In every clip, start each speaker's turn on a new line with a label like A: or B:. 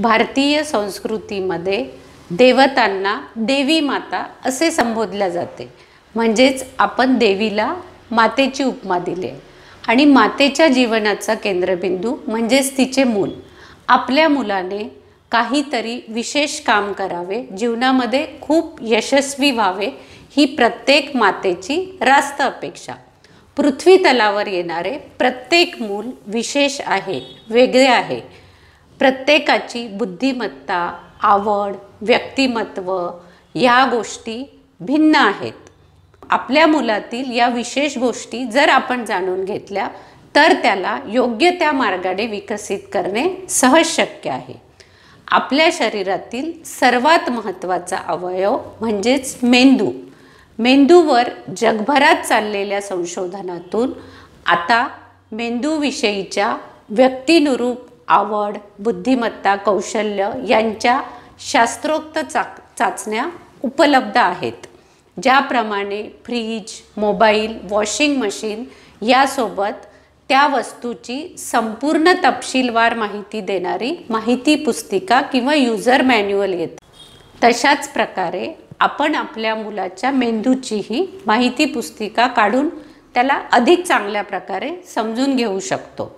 A: भारतीय संस्कृतीमध्ये देवतांना देवी माता असे संबोधल्या जाते म्हणजेच आपण देवीला मातेची उपमा दिली आहे आणि मातेच्या जीवनाचा केंद्रबिंदू म्हणजेच तिचे मूल आपल्या मुलाने काहीतरी विशेष काम करावे जीवनामध्ये खूप यशस्वी व्हावे ही प्रत्येक मातेची रास्त अपेक्षा पृथ्वी तलावर येणारे प्रत्येक मूल विशेष आहे वेगळे आहे प्रत्येकाची बुद्धिमत्ता आवड व्यक्तिमत्व ह्या गोष्टी भिन्न आहेत आपल्या मुलातील या विशेष गोष्टी जर आपण जाणून घेतल्या तर त्याला योग्य त्या मार्गाने विकसित करणे सहज शक्य आहे आपल्या शरीरातील सर्वात महत्त्वाचा अवयव म्हणजेच मेंदू मेंदूवर जगभरात चाललेल्या संशोधनातून आता मेंदूविषयीच्या व्यक्तिनुरूप आवड बुद्धिमत्ता कौशल्य यांच्या शास्त्रोक्त चा चाचण्या उपलब्ध आहेत ज्याप्रमाणे फ्रीज मोबाईल वॉशिंग मशीन यासोबत त्या वस्तूची संपूर्ण तपशीलवार माहिती देणारी माहिती पुस्तिका किंवा युजर मॅन्युअल येत तशाच प्रकारे आपण आपल्या मुलाच्या मेंदूचीही माहिती पुस्तिका काढून त्याला अधिक चांगल्या प्रकारे समजून घेऊ शकतो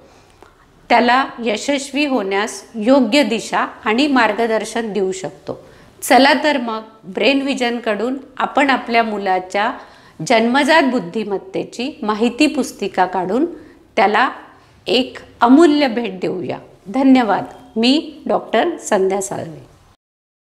A: त्याला यशस्वी होण्यास योग्य दिशा आणि मार्गदर्शन देऊ शकतो चला तर मग ब्रेन विजनकडून आपण आपल्या मुलाच्या जन्मजात बुद्धिमत्तेची माहिती पुस्तिका काढून त्याला एक अमूल्य भेट देऊया धन्यवाद मी डॉक्टर संध्या साळवे